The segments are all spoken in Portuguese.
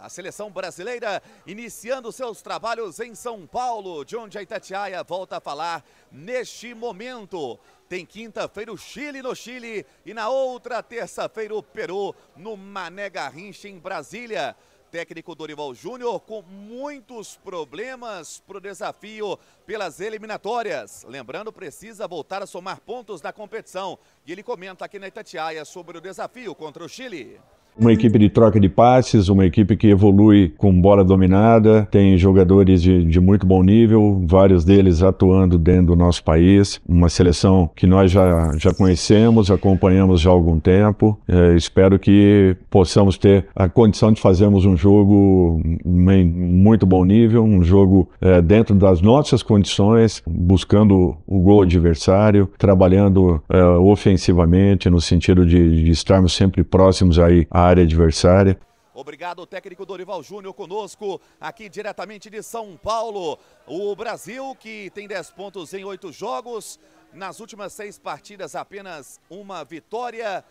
a seleção brasileira iniciando seus trabalhos em São Paulo, de onde a Itatiaia volta a falar neste momento. Tem quinta-feira o Chile no Chile e na outra terça-feira o Peru no Mané Garrincha em Brasília. Técnico Dorival Júnior com muitos problemas para o desafio pelas eliminatórias. Lembrando, precisa voltar a somar pontos da competição. E ele comenta aqui na Itatiaia sobre o desafio contra o Chile. Uma equipe de troca de passes, uma equipe que evolui com bola dominada, tem jogadores de, de muito bom nível, vários deles atuando dentro do nosso país. Uma seleção que nós já, já conhecemos, acompanhamos já há algum tempo. É, espero que possamos ter a condição de fazermos um jogo em muito bom nível, um jogo é, dentro das nossas condições, buscando o gol adversário, trabalhando é, ofensivamente no sentido de, de estarmos sempre próximos aí área adversária. Obrigado, técnico Dorival Júnior, conosco aqui diretamente de São Paulo. O Brasil, que tem 10 pontos em 8 jogos, nas últimas seis partidas apenas uma vitória.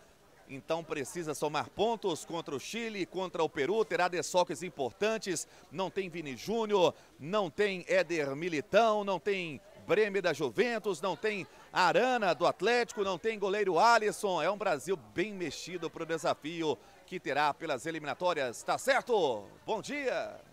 Então precisa somar pontos contra o Chile, contra o Peru, terá desfoques importantes. Não tem Vini Júnior, não tem Éder Militão, não tem Breme da Juventus, não tem Arana do Atlético, não tem goleiro Alisson. É um Brasil bem mexido para o desafio que terá pelas eliminatórias. Tá certo? Bom dia!